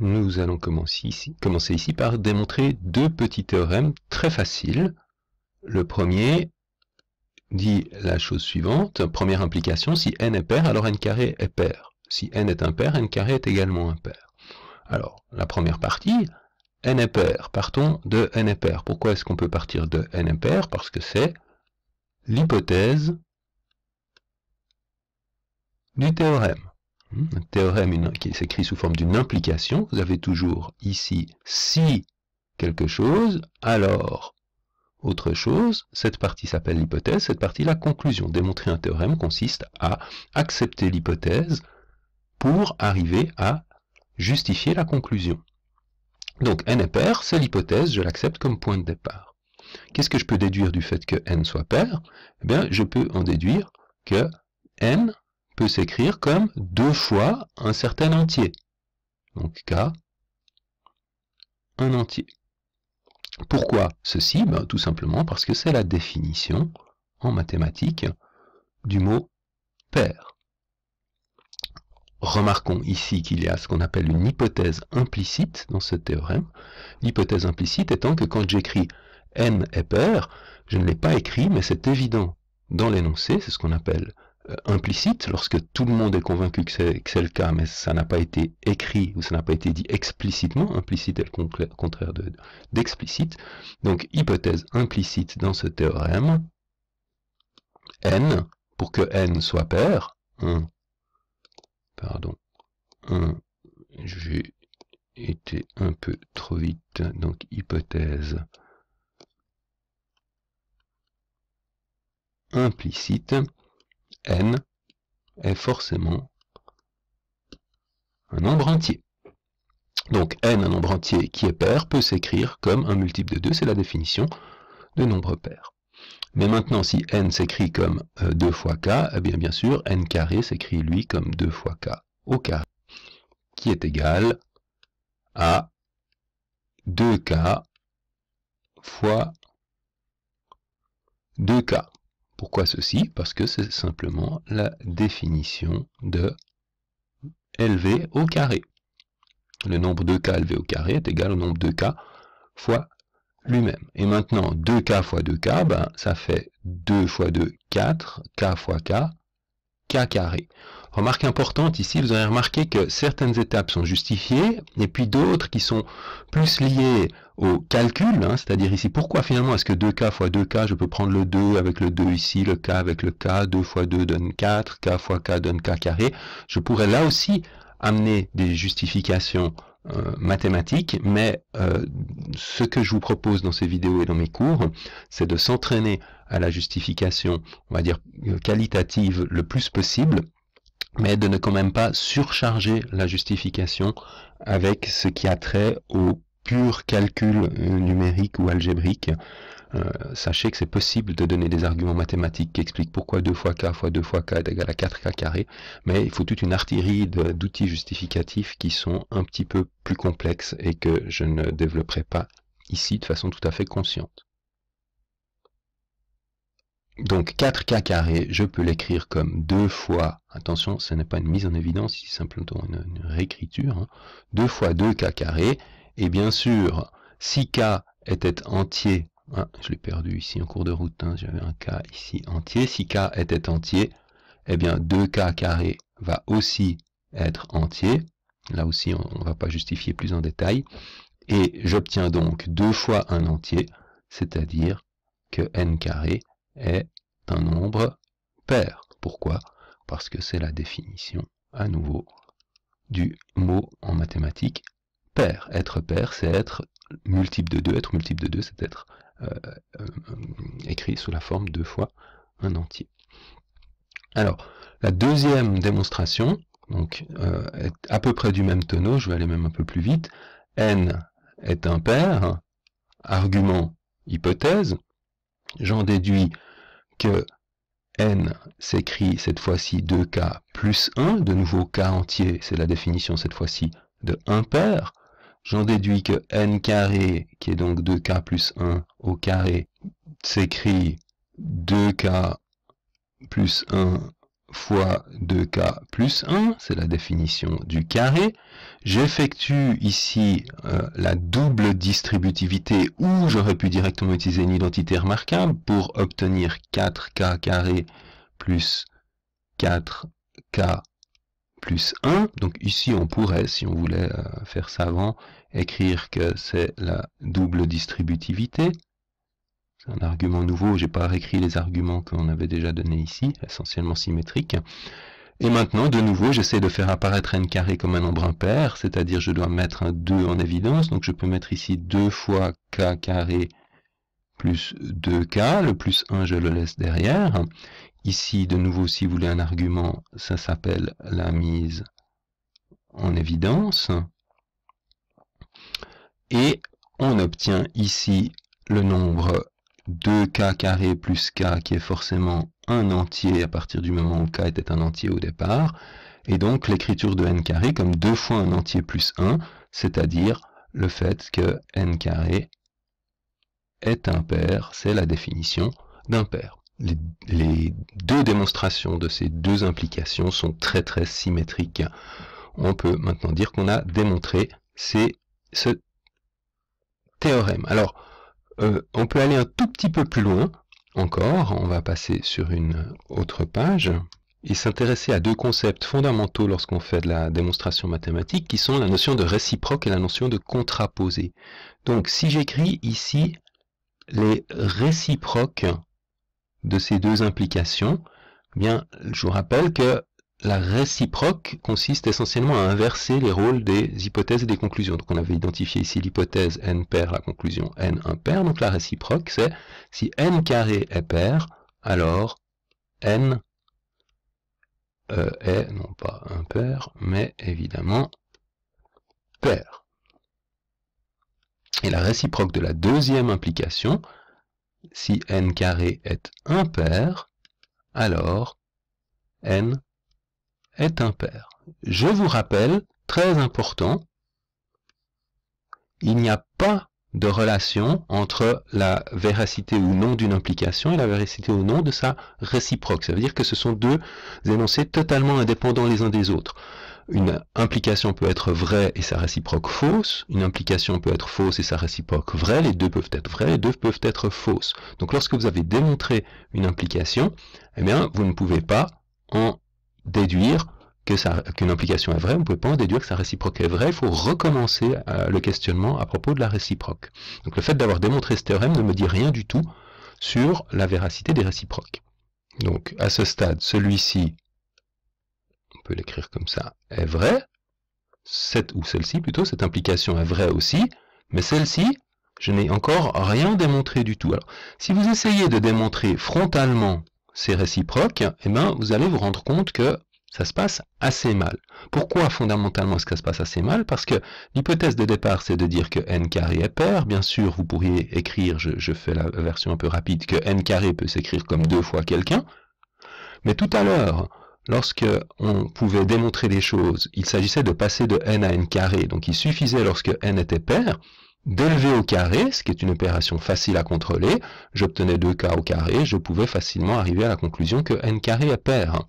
Nous allons commencer ici, commencer ici par démontrer deux petits théorèmes très faciles. Le premier dit la chose suivante. Première implication, si n est pair, alors n carré est pair. Si n est impair, n carré est également impair. Alors, la première partie, n est pair. Partons de n est pair. Pourquoi est-ce qu'on peut partir de n est Parce que c'est l'hypothèse du théorème. Hmm, un théorème qui s'écrit sous forme d'une implication. Vous avez toujours ici si quelque chose, alors autre chose. Cette partie s'appelle l'hypothèse, cette partie la conclusion. Démontrer un théorème consiste à accepter l'hypothèse pour arriver à justifier la conclusion. Donc n est pair, c'est l'hypothèse, je l'accepte comme point de départ. Qu'est-ce que je peux déduire du fait que n soit pair Eh bien, je peux en déduire que n peut s'écrire comme deux fois un certain entier. Donc K, un entier. Pourquoi ceci ben, Tout simplement parce que c'est la définition en mathématiques du mot pair. Remarquons ici qu'il y a ce qu'on appelle une hypothèse implicite dans ce théorème. L'hypothèse implicite étant que quand j'écris n est pair, je ne l'ai pas écrit, mais c'est évident dans l'énoncé, c'est ce qu'on appelle euh, implicite, lorsque tout le monde est convaincu que c'est le cas, mais ça n'a pas été écrit ou ça n'a pas été dit explicitement, implicite est le contraire d'explicite, donc hypothèse implicite dans ce théorème, n, pour que n soit pair, pardon, 1, j'ai été un peu trop vite, donc hypothèse implicite, n est forcément un nombre entier. Donc n, un nombre entier qui est pair, peut s'écrire comme un multiple de 2, c'est la définition de nombre pair. Mais maintenant, si n s'écrit comme 2 euh, fois k, eh bien bien sûr, n carré s'écrit lui comme 2 fois k au carré, qui est égal à 2k fois 2k. Pourquoi ceci Parce que c'est simplement la définition de LV au carré. Le nombre de k LV au carré est égal au nombre de k fois lui-même. Et maintenant, 2k fois 2k, ben, ça fait 2 fois 2, 4, k fois k, k carré. Remarque importante ici, vous avez remarqué que certaines étapes sont justifiées, et puis d'autres qui sont plus liées au calcul, hein, c'est-à-dire ici, pourquoi finalement est-ce que 2k fois 2k, je peux prendre le 2 avec le 2 ici, le k avec le k, 2 fois 2 donne 4, k fois k donne k carré. Je pourrais là aussi amener des justifications euh, mathématiques, mais euh, ce que je vous propose dans ces vidéos et dans mes cours, c'est de s'entraîner à la justification, on va dire, qualitative le plus possible, mais de ne quand même pas surcharger la justification avec ce qui a trait au pur calcul euh, numérique ou algébrique, euh, sachez que c'est possible de donner des arguments mathématiques qui expliquent pourquoi 2 fois k fois 2 fois k est égal à 4k carré, mais il faut toute une artillerie d'outils justificatifs qui sont un petit peu plus complexes et que je ne développerai pas ici de façon tout à fait consciente. Donc 4k carré, je peux l'écrire comme 2 fois, attention, ce n'est pas une mise en évidence, c'est simplement une, réécriture, 2 hein. fois 2k carré, et bien sûr, si k était entier ah, je l'ai perdu ici en cours de route. Hein. J'avais un K ici entier. Si K était entier, eh bien 2K carré va aussi être entier. Là aussi, on ne va pas justifier plus en détail. Et j'obtiens donc deux fois un entier, c'est-à-dire que n carré est un nombre pair. Pourquoi Parce que c'est la définition, à nouveau, du mot en mathématiques être pair, c'est être multiple de 2. Être multiple de 2, c'est être euh, euh, écrit sous la forme 2 fois un entier. Alors, la deuxième démonstration, donc euh, à peu près du même tonneau, je vais aller même un peu plus vite. N est impair, argument, hypothèse. J'en déduis que n s'écrit cette fois-ci 2k plus 1, de nouveau k entier, c'est la définition cette fois-ci de impair. J'en déduis que n carré, qui est donc 2k plus 1 au carré, s'écrit 2k plus 1 fois 2k plus 1, c'est la définition du carré. J'effectue ici euh, la double distributivité où j'aurais pu directement utiliser une identité remarquable pour obtenir 4k carré plus 4k plus 1. Donc ici, on pourrait, si on voulait euh, faire ça avant, écrire que c'est la double distributivité. C'est un argument nouveau, j'ai pas réécrit les arguments qu'on avait déjà donnés ici, essentiellement symétriques. Et maintenant, de nouveau, j'essaie de faire apparaître n carré comme un nombre impair, c'est-à-dire je dois mettre un 2 en évidence, donc je peux mettre ici 2 fois k carré plus 2k, le plus 1 je le laisse derrière. Ici, de nouveau, si vous voulez un argument, ça s'appelle la mise en évidence. Et on obtient ici le nombre 2k carré plus k qui est forcément un entier à partir du moment où k était un entier au départ. Et donc l'écriture de n carré comme 2 fois un entier plus 1, c'est-à-dire le fait que n carré est impair, c'est la définition d'un Les, les, deux démonstrations de ces deux implications sont très très symétriques. On peut maintenant dire qu'on a démontré ce théorème. Alors, euh, on peut aller un tout petit peu plus loin encore. On va passer sur une autre page et s'intéresser à deux concepts fondamentaux lorsqu'on fait de la démonstration mathématique qui sont la notion de réciproque et la notion de contraposé. Donc si j'écris ici les réciproques de ces deux implications, eh bien, je vous rappelle que la réciproque consiste essentiellement à inverser les rôles des hypothèses et des conclusions. Donc on avait identifié ici l'hypothèse n paire, la conclusion n impair. Donc la réciproque, c'est si n carré est pair, alors n euh, est non pas impair, mais évidemment pair. Et la réciproque de la deuxième implication, si n carré est impair, alors n est impair. Je vous rappelle, très important, il n'y a pas de relation entre la véracité ou non d'une implication et la véracité ou non de sa réciproque. Ça veut dire que ce sont deux énoncés totalement indépendants les uns des autres une implication peut être vraie et sa réciproque fausse, une implication peut être fausse et sa réciproque vraie, les deux peuvent être vraies, les deux peuvent être fausses. Donc lorsque vous avez démontré une implication, eh bien, vous ne pouvez pas en déduire qu'une implication est vraie, vous ne pouvez pas en déduire que sa réciproque est vraie, il faut recommencer euh, le questionnement à propos de la réciproque. Donc le fait d'avoir démontré ce théorème ne me dit rien du tout sur la véracité des réciproques. Donc à ce stade, celui-ci l'écrire comme ça, est vrai, cette ou celle-ci plutôt, cette implication est vraie aussi, mais celle-ci, je n'ai encore rien démontré du tout. Alors, si vous essayez de démontrer frontalement ces réciproques, eh ben, vous allez vous rendre compte que ça se passe assez mal. Pourquoi fondamentalement est-ce que ça se passe assez mal Parce que l'hypothèse de départ, c'est de dire que n carré est pair. Bien sûr, vous pourriez écrire, je, je fais la version un peu rapide, que n carré peut s'écrire comme deux fois quelqu'un. Mais tout à l'heure, Lorsque on pouvait démontrer des choses, il s'agissait de passer de n à n carré. Donc il suffisait, lorsque n était pair, d'élever au carré, ce qui est une opération facile à contrôler. J'obtenais 2k au carré, je pouvais facilement arriver à la conclusion que n carré est pair.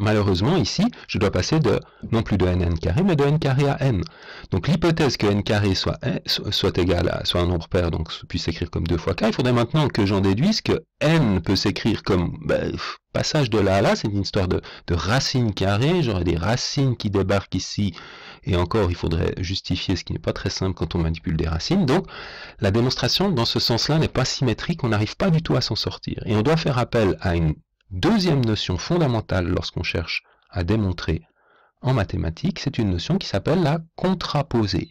Malheureusement, ici, je dois passer de non plus de n carré, mais de n carré à n. Donc l'hypothèse que n carré soit, soit égal à soit un nombre pair, donc puisse s'écrire comme 2 fois k, il faudrait maintenant que j'en déduise que n peut s'écrire comme ben, passage de là à là, c'est une histoire de, de racine carrée, j'aurais des racines qui débarquent ici, et encore, il faudrait justifier ce qui n'est pas très simple quand on manipule des racines. Donc la démonstration dans ce sens-là n'est pas symétrique, on n'arrive pas du tout à s'en sortir. Et on doit faire appel à une Deuxième notion fondamentale lorsqu'on cherche à démontrer en mathématiques, c'est une notion qui s'appelle la contraposée.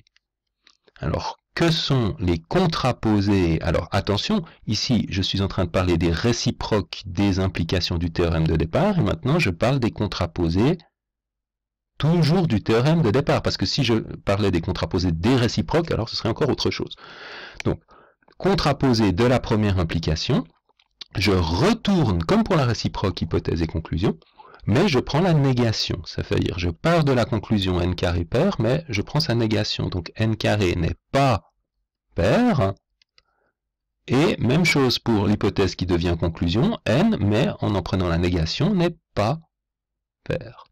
Alors, que sont les contraposés Alors, attention, ici, je suis en train de parler des réciproques des implications du théorème de départ, et maintenant, je parle des contraposés toujours du théorème de départ, parce que si je parlais des contraposés des réciproques, alors ce serait encore autre chose. Donc, contraposé de la première implication, je retourne, comme pour la réciproque hypothèse et conclusion, mais je prends la négation. Ça veut dire je pars de la conclusion n carré pair, mais je prends sa négation. Donc n carré n'est pas pair. Et même chose pour l'hypothèse qui devient conclusion, n, mais en en prenant la négation, n'est pas pair.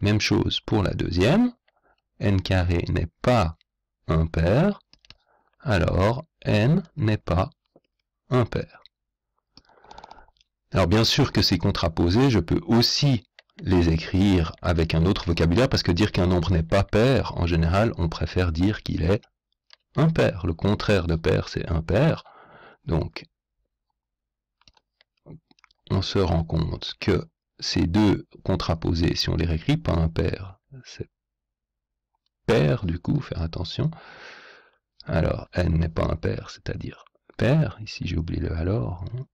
Même chose pour la deuxième, n carré n'est pas impair, alors n n'est pas impair. Alors bien sûr que ces contraposés, je peux aussi les écrire avec un autre vocabulaire, parce que dire qu'un nombre n'est pas pair, en général, on préfère dire qu'il est impair. Le contraire de pair, c'est impair. Donc, on se rend compte que ces deux contraposés, si on les réécrit, pas impair, c'est pair, du coup, faire attention. Alors, n n'est pas impair, c'est-à-dire pair. Ici, j'ai oublié le alors. Hein.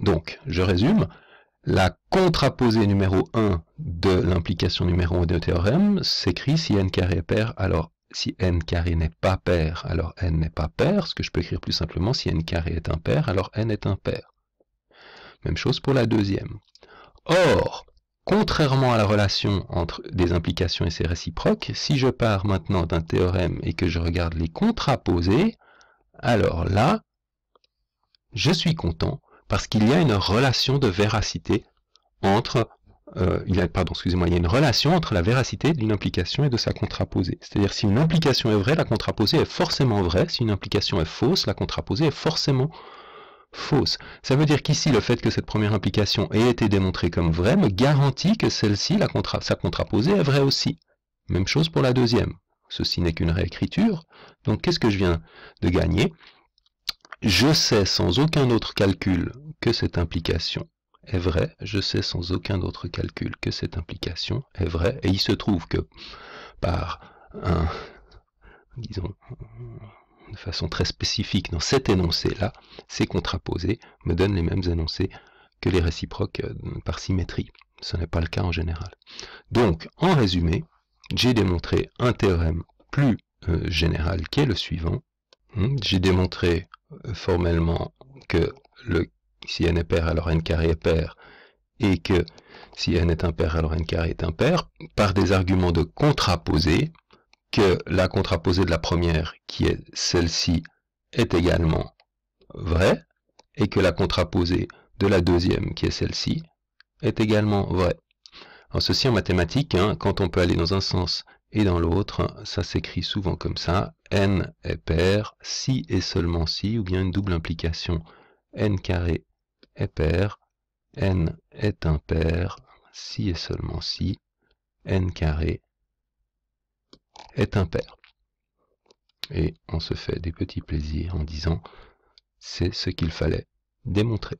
Donc, je résume. La contraposée numéro 1 de l'implication numéro 1 de théorème s'écrit si n carré est pair, alors si n carré n'est pas pair, alors n n'est pas pair, ce que je peux écrire plus simplement, si n carré est impair, alors n est impair. Même chose pour la deuxième. Or, contrairement à la relation entre des implications et ses réciproques, si je pars maintenant d'un théorème et que je regarde les contraposés, alors là, je suis content parce qu'il y a une relation de véracité entre euh, pardon, excusez-moi, il y a une relation entre la véracité d'une implication et de sa contraposée. C'est-à-dire si une implication est vraie, la contraposée est forcément vraie. Si une implication est fausse, la contraposée est forcément fausse. Ça veut dire qu'ici, le fait que cette première implication ait été démontrée comme vraie me garantit que celle-ci, sa contraposée, est vraie aussi. Même chose pour la deuxième. Ceci n'est qu'une réécriture. Donc qu'est-ce que je viens de gagner je sais sans aucun autre calcul que cette implication est vraie. Je sais sans aucun autre calcul que cette implication est vraie. Et il se trouve que par un, disons, de façon très spécifique dans cet énoncé-là, ces contraposés me donnent les mêmes énoncés que les réciproques euh, par symétrie. Ce n'est pas le cas en général. Donc, en résumé, j'ai démontré un théorème plus euh, général qui est le suivant. Hmm, j'ai démontré formellement que le, si n est pair, alors n carré est pair, et que si n est impair, alors n carré est impair, par des arguments de contraposé que la contraposée de la première, qui est celle-ci, est également vraie, et que la contraposée de la deuxième, qui est celle-ci, est également vraie. Alors ceci en mathématiques, hein, quand on peut aller dans un sens et dans l'autre, ça s'écrit souvent comme ça, n est pair si et seulement si, ou bien une double implication, n carré est pair, n est impair si et seulement si, n carré est impair. Et on se fait des petits plaisirs en disant c'est ce qu'il fallait démontrer.